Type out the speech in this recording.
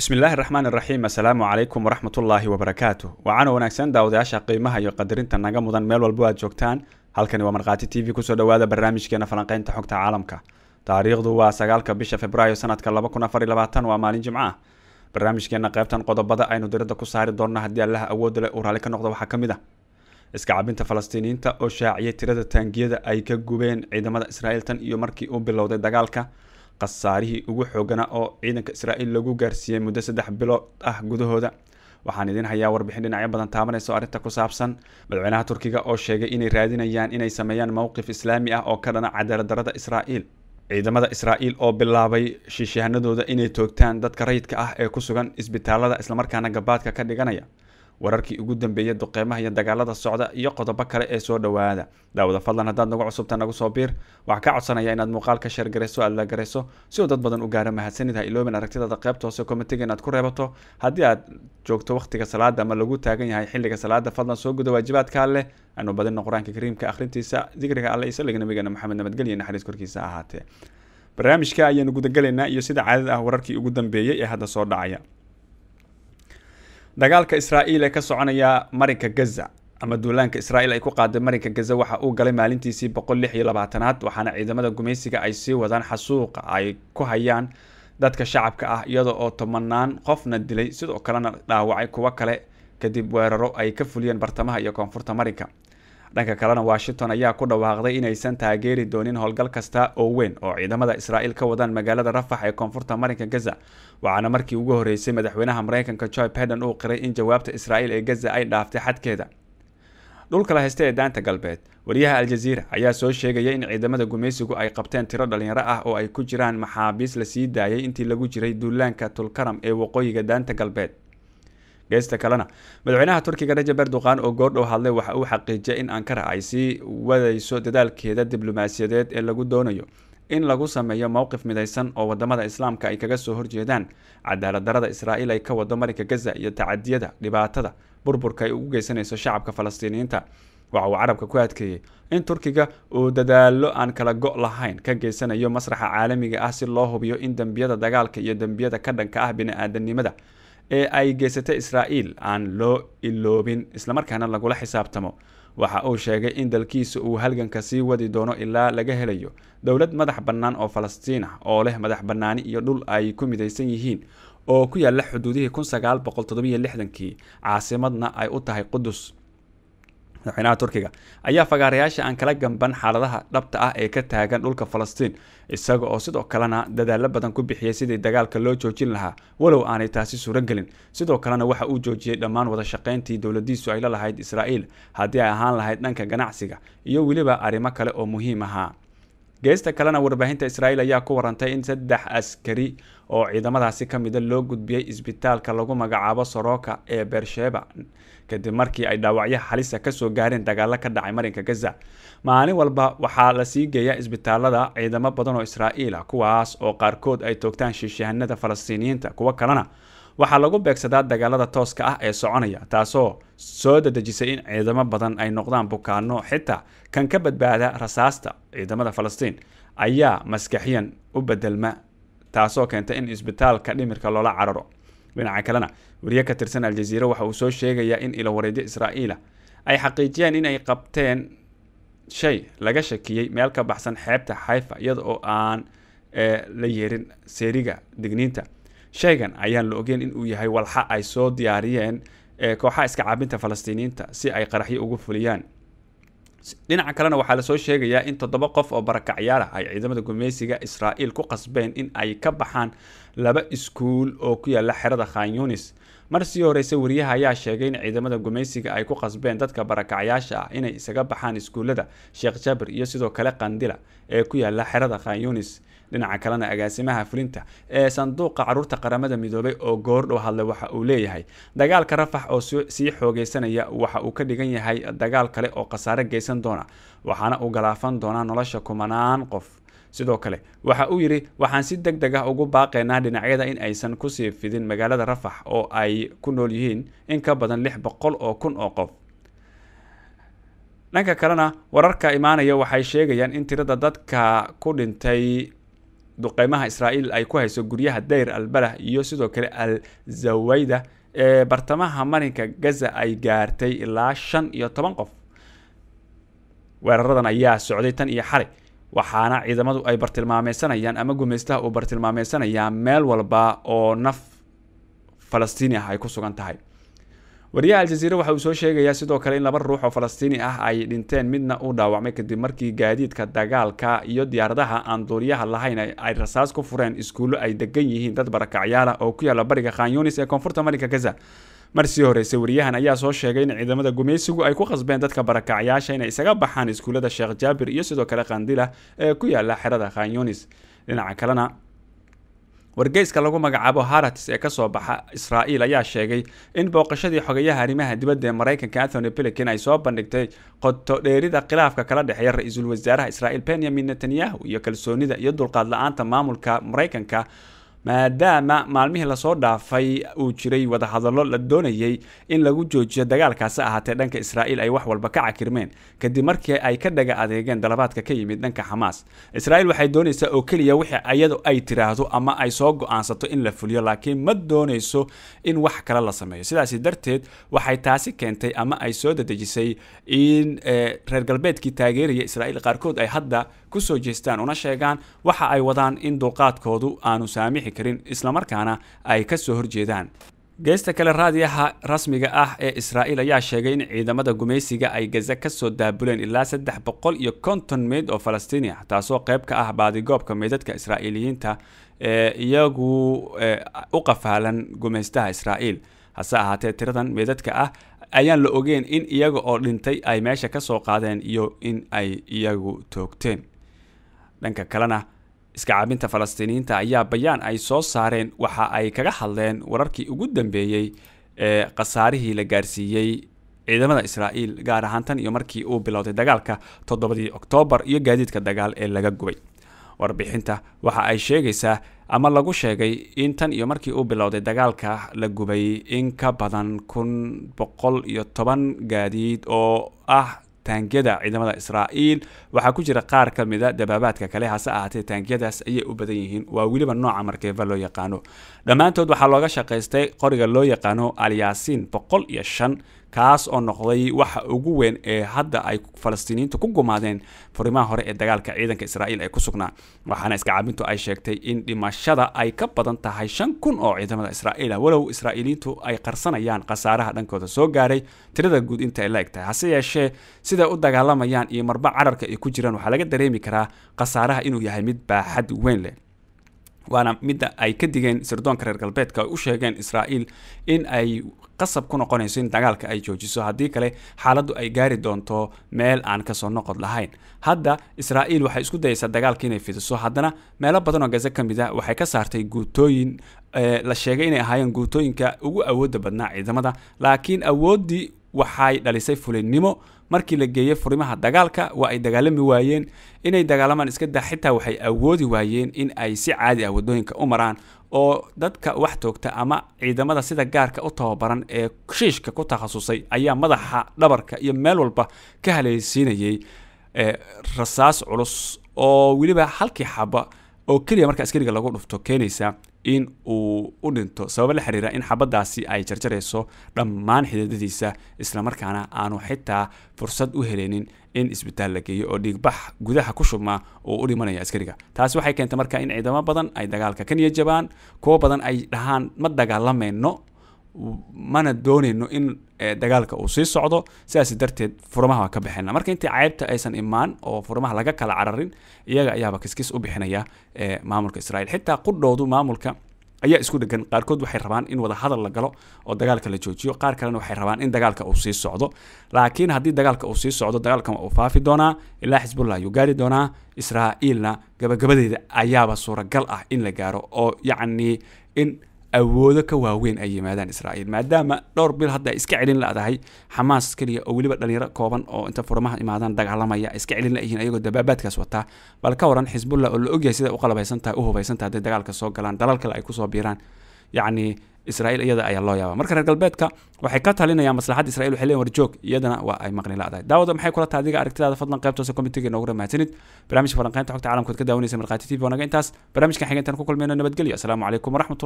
bismillaahi raxmaan iraxiim assalaamu calaykum waraxmatullaahi wabarakaatu wacaana wanaagsan daawadayaasha qiimaha iyo qadarinta naga mudan meel walbo aad joogtaan halkani waa markhaati t v kusoo dhowaada barnaamijkeena falanqaynta xogta caalamka taariikhdu waa sagaalka bisha februaayo sanadka laba kun afar iyo labaatan waa maalin jimco ah barnaamijkeena qaybtan qodobada aynu diradda ku saari doonno haddii allaha awoodda leh uu raalli ka noqdo waxaa ka mid ah iska cabinta falastiiniyiinta oo shaaciyay tirada taangiyada ay ka gubeen ciidamada israa'iil tan iyo markii uu bilowday dagaalka khasaarihii ugu xooganaa oo ciidanka israa'iil lagu gaarsiiyey muddo saddex bilood ah gudahooda waxaan idiin hayaa warbixin dhinacyo badan taabanayso arrinta ku saabsan madaxweynaha turkiga oo sheegay inay raadinayaan inay sameeyaan mowqif islaami ah oo ka dhana cadaalad darada israa'iil ciidamada israa'iil oo bilaabay shiishahanadooda inay toogtaan dadka rayidka ah ee ku sugan isbitaalada islamarkaana gabaadka ka dhiganaya wararkii ugu dambeeyay duqeymaha iyo dagaalada socda iyo qodobo kale ee soo dhowaada daawada fadlan haddaad nagu cusubta nagu soo biir waxaa ka codsanaya inaad muuqaal ka sheergarayso aad lagarayso si uu dad badan u gaaro mahadsanid ha iloobin aragtidada qaybta hoose komitiga inaad ku reebato haddii aad joogto wakhtiga salaada ama lagu taagan yahay xilliga salaada fadlan soo guda waajibaadka leh aanu badinno qur-aanka kariimka akhrintiisa dikriga alle isaliga nabigana maxamed nabadgelya naxariis korkiisa ahaatee barnaamijka ayaanu gudagalaynaa iyo sida caadada ah wararkii ugu dambeeyey ee hadda soo dhacaya dagaalka israa'iil ee ka soconaya marinka gaza ama duulaanka israa'iil ay ku qaaday marinka gaza waxa uu galay maalintiisii boqol lix iyo labaatanaad waxaana ciidamada gumaysiga ay sii wadaan xasuuqa ay ku hayaan dadka shacabka ah iyada oo tobanaan qofna dilay sidoo kalena dhaawacay kuwo kale kadib weeraro ay ka fuliyeen bartamaha iyo koonfurta marinka dhanka kalena washington ayaa ku dhawaaqday inaysan taageeri doonin howlgal kasta oo weyn oo ciidamada israa'iil ka wadaan magaalada rafax ee koonfurta marinka gaza waxaana markii ugu horreysay madaxweynaha mareykanka joe baiden uu qiray in jawaabta israa'iil ee gaza ay dhaaftay xadkeeda dhulka la haysta ee daanta galbeed wariyaha aljaziira ayaa soo sheegaya in ciidamada gumaysigu ay qabteen tiro dhallinyaro ah oo ay ku jiraan maxaabiis lasii daayay intii lagu jiray duulaanka tulkaram ee waqooyiga daanta galbeed geesta kalena madaxweynaha turkiga rajab erdogan oo goordhow hadlay waxa uu xaqiijiyay in ankara ay sii wadayso dadaalkeeda diblomaasiyadeed ee lagu doonayo in lagu sameeyo mowqif midaysan oo wadamada islaamka ay kaga soo horjeedaan cadaalad darada israa'iil ay ka wado marinka gaza iyo tacadiyada dhibaatada burburka ay ugu geysanayso shacabka falastiiniyiinta waxa uu carabka ku adkeeyey in turkiga uu dadaallo aan kala go' lahayn ka geysanayo masraxa caalamiga ah si loo hubiyo in dembiyada dagaalka iyo dembiyada ka dhanka ah bini ee ay geysatay israa'iil aan loo iloobin islamarkaana lagula xisaabtamo waxa uu sheegay in dalkiisa uu halganka sii wadi doono ilaa laga helayo dowlad madax bannaan oo falastiin ah oo leh madax bannaani iyo dhul ay ku midaysan yihiin oo ku yaala xuduudihii kun sagaal boqol toddobiyo lixdankii caasimadna ay u tahay qudus madaxweynaha turkiga ayaa fagaarayaasha aan kala gamban xaaladaha dhabta ah ee ka taagan dhulka falastiin isaga oo sidoo kalena dadaalo badan ku bixiyey sidii dagaalka loo joojin lahaa walow aanay taasi suuro sidoo kalena waxa uu joojiyey dhammaan wadashaqayntii dowladiisu ay la lahayd israa'iil haddii ay ahaan lahayd dhanka ganacsiga iyo weliba arrimo kale oo muhiim ahaa geesta kalena warbaahinta israa'iil ayaa ku warantay in saddex askari oo ciidamadaasi ka mida ah loo gudbiyey isbitaalka lagu magacaabo soroka ee beersheba kadib markii ay dhaawacyo xalisa kasoo gaareen dagaalo ka dhacay marinka gaza maalin walba waxaa la sii geeyaa isbitaalada ciidamo badan oo israa'iil ah kuwaas oo qaarkood ay toogtaan shiishahanada falastiiniyiinta kuwo kalena waxaa lagu beegsadaa dagaalada tooska ah ee soconaya taasoo soo dadejisay in ciidamo badan ay noqdaan bukaano xitaa kan ka badbaada rasaasta ciidamada falastiin ayaa maskaxiyan u bedelma taasoo keenta in isbitaalka dhimirka loola cararo dhinaca kalena wariye ka tirsan aljaziira waxa uu soo sheegayaa in ilowareedyo israa'iila ah ay xaqiijiyeen inay qabteen shay laga shakiyey meel ka baxsan xeebta xaifa iyada oo aan eh, la yeerin seeriga digniinta sheygan ayaan la ogeyn inuu yahay walxa ay soo diyaariyeen kooxaha iska caabinta falastiiniyiinta si ay qaraxyo ugu fuliyaan dhinaca kalena waxaa lasoo sheegayaa in toddoba qof oo barakacyaal ah ay ciidamada gumeysiga israa'iil ku qasbeen in ay ka baxaan laba iskuul oo ku yaala xerada khan yunis mar sii horeyse wariyaha ayaa sheegay in ciidamada gumaysiga ay ku qasbeen dadka barakacyaasha ah inay isaga baxaan iskuullada sheekh jabir iyo sidoo kale qandila ee ku yaala xerada khan yunis dhinaca kalena agaasimaha fulinta ee sanduuqa caruurta qaramada midoobay oo goordhow hadle waxa uu leeyahay dagaalka rafax oo sii xoogaysanaya waxa uu ka dhigan yahay dagaal kale oo khasaare geysan doona waxaana u galaafan doonaa nolosha kumanaan qof sidoo kale waxa uu yidhi waxaan si deg deg ah ugu baaqaynaa dhinacyada in aysan kusii fidin magaalada rafax oo ay ku nool yihiin in ka badan lix boqol oo kun oo qof dhanka kalena wararka imaanaya waxay sheegayaan in tirada dadka ku dhintay duqeymaha israa'iil ay ku hayso guryaha dayr albalah iyo sidoo kale al zawayda ee bartamaha marinka gaza ay gaartay ilaa shan iyo toban qof weeraradan ayaa socday tan iyo xalay waxaana ciidamadu ay bartilmaameysanayaan ama gumaystaha uu bartilmaameysanayaa meel walba oo naf falastiini ah ay ku sugan tahay wariyaha aljaziira waxa uu soo sheegayaa sidoo kale in laba ruux oo falastiini ah ay dhinteen midna uu dhaawacmay kadib markii gaadiidka dagaalka iyo diyaaradaha aan duuriyaha lahayn ay rasaas ku fureen iskuullo ay degan yihiin dad barakacyaala ah oo ku yaala bariga khanyunis ee koonfurta marinka gaza marsii horeyse wariyahan ayaa soo sheegay in ciidamada gumaysigu ay ku qasbeen dadka barakacyaasha inay isaga baxaan iskuullada sheekh jaabir iyo sidoo kale qandila ee ku yaala xerada khanyunis dhinaca kalena wargeyska lagu magacaabo haratis ee kasoo baxa israa'iil ayaa sheegay in booqashadii xogayaha arrimaha dibadda ee maraykanka anthony pilikin ay soo bandhigtay qoto dheerida khilaafka kala dhexeeya ra-iisul wasaaraha israa'iil benyamin netanyahu iyo kalsoonida iyo dulqaad la-aanta maamulka maraykanka maadaama maalmihii lasoo dhaafay uu jiray wadahadallo la doonayey in lagu joojiyo dagaalkaasi ahaatee dhanka israa'iil ay wax walba ka cakirmeen kadib markii ay ka dhaga adeegeen dalabaadka ka yimid dhanka xamaas israa'iil waxay doonaysaa oo keliya wixii iyadu ay tiraahdo ama ay soo go'aansato in la fuliyo laakiin ma doonayso in wax kale la sameeyo sidaasi darteed waxay taasi keentay ama ay soo dadejisay in eh, reer galbeedkii taageeraya israa'iil qaarkood ay hadda ku soo jeestaan una sheegaan waxa ay wadaan in dulqaadkoodu aanu saamixi bixi karin islamarkaana ay ka soo horjeedaan geesta kale raadiyaha rasmiga ah ee israa'iil ayaa sheegay in ciidamada gumaysiga ay gaza ka soo daabuleen ilaa saddex boqol iyo konton meyd oo falastiini ah taasoo qayb ka ah baadigoobka meydadka israa'iiliyiinta ee iyagu u qafaalan gumaystaha israa'iil hase ahaatee tiradan meydadka ah ayaan la ogeen in iyaga oo dhintay ay meesha ka soo qaadeen iyo in ay iyagu toogteen dhanka kalena iskacaabinta falastiiniyiinta ayaa bayaan ay soo saareen waxa ay kaga hadleen wararkii ugu dambeeyey ee khasaarihii la gaarsiiyey ciidamada israa'iil gaar ahaan tan iyo markii uu bilowday dagaalka toddobadii oktoobar iyo gaadiidka dagaal ee laga gubay warbixinta waxa ay sheegaysaa ama lagu sheegay in tan iyo markii uu bilowday dagaalka la gubay in ka badan kun boqol iyo toban gaadiid oo ah taangiyada ciidamada israa'iil waxaa ku jira qaar ka mida ah dabaabaadka kale hase ahaatee taangiyadaas ayay u badan yihiin waa weliba nooca markeefa loo yaqaano dhammaantood waxaa looga shaqaystay qoriga loo yaqaano alyaasiin boqol iyo shan kaas oo noqday waxa ugu weyn ee hadda ay falastiiniyiinta ku gumaadeen furimaha hore ee dagaalka ciidanka israa'iil ee ku sugnaa waxaana iska iskacaabintu ay sheegtay in dhimashada ay ka badan tahay shan kun oo ciidamada ah walow israaiiliintu ay qarsanayaan khasaaraha dhankooda soo gaaray tirada guud inta ay la egtahay hase yeeshee siday u dagaalamayaan iyo marba cararka ay ku jiraan waxaa laga dareemi karaa khasaaraha inuu yahay mid baaxad weyn leh waana midda ay ka digeen sirdoonka reer galbeedka ay u sheegeen israa'iil in ay qasab ku noqonayso in dagaalka ay joojiso haddii kale xaaladdu ay gaari doonto meel aan kasoo noqod lahayn hadda israa'iil waxay isku dayaysaa dagaalka inay fidiso haddana meelo badan oo gaza ka mid a ah waxay ka saartay guutooyin eh, la sheegay inay ahaayeen guutooyinka ugu awoodda badnaa ciidamada laakiin awooddii waxay dhalisay fulinnimo markii la geeyey furimaha dagaalka waa ay dagaalami waayeen inay dagaalamaan iskadaa xitaa waxay awoodi waayeen in ay si caadi ah waddooyinka u maraan oo dadka wax toogta ama ciidamada sida gaarka u tababaran ee shiishka ku takhasusay ayaa madaxa dhabarka iyo meel walba ka haleysiinayay eh, rasaas culus oo weliba halkii xaba oo keliya marka askariga lagu dhufto keenaysa in uu u dhinto sababo la xiriira in xabaddaasi ay jarjarayso dhammaan xididadiisa islamarkaana aanu xitaa fursad u helenin in isbitaal la geeyo oo dhiigbax gudaha ku shubma uu u dhimanaya askariga taasi waxay keentay marka in ciidamo badan ay dagaalka ka jabaan kuwo badan ay dhahaan ma dagaalamayno mana doonayno in eh, dagaalka uu sii socdo sidaas darteed furmaha ka bixina marka intii caybta aysan imaan oo furmaha laga kala cararin iyaga ayaaba kiskis u bixinaya eh, maamulka israel xitaa qudhoodu maamulka ayaa isku dhegan qaarkood waxay rabaan in wada hadal la galo oo dagaalka la joojiyo qaar kalena waxay rabaan in dagaalka uu sii socdo laakiin haddii dagaalka uu sii socdo dagaalkan uu faafi doonaa ilaa xisbullah ayuu gaari doonaa israa'iilna gabagabadeeda ayaaba suuragal ah in la gaaro oo yacni in awoodo ka waaweyn ay yimaadaan israa'iil maadaama dhowr bil hadda ay iska celin ladahay xamaas keliya oo weliba dhalinyaro kooban oo inta furamaha imaadaan dagaalamaya iska celin layihiin ayagoo dabaabaadkaas wataa bal ka waran xisbullah oo la ogyahay siday u qalbaysantahay u hubaysantahay hadday dagaalka soo galaan dalal kale ay kusoo biiraan yacni israa'iil iyada ayaa loo yaabaa marka reer galbeedka waxay ka talinayaan maslaxadda israiil waxay leen warjoog iyadana waa ay maqni ladahay daawada maxay kula tahay aragtidaada fadlan qaybtoose komitiga inoogu ramahadsanid barnaamijka falanqaynta xogta caalamkood ka daawanaysa markhaati t v wanaga intaas barnaamijkan xigeentan ku kulmayno nabadgelyo asalaamu calaykum waraxmatullah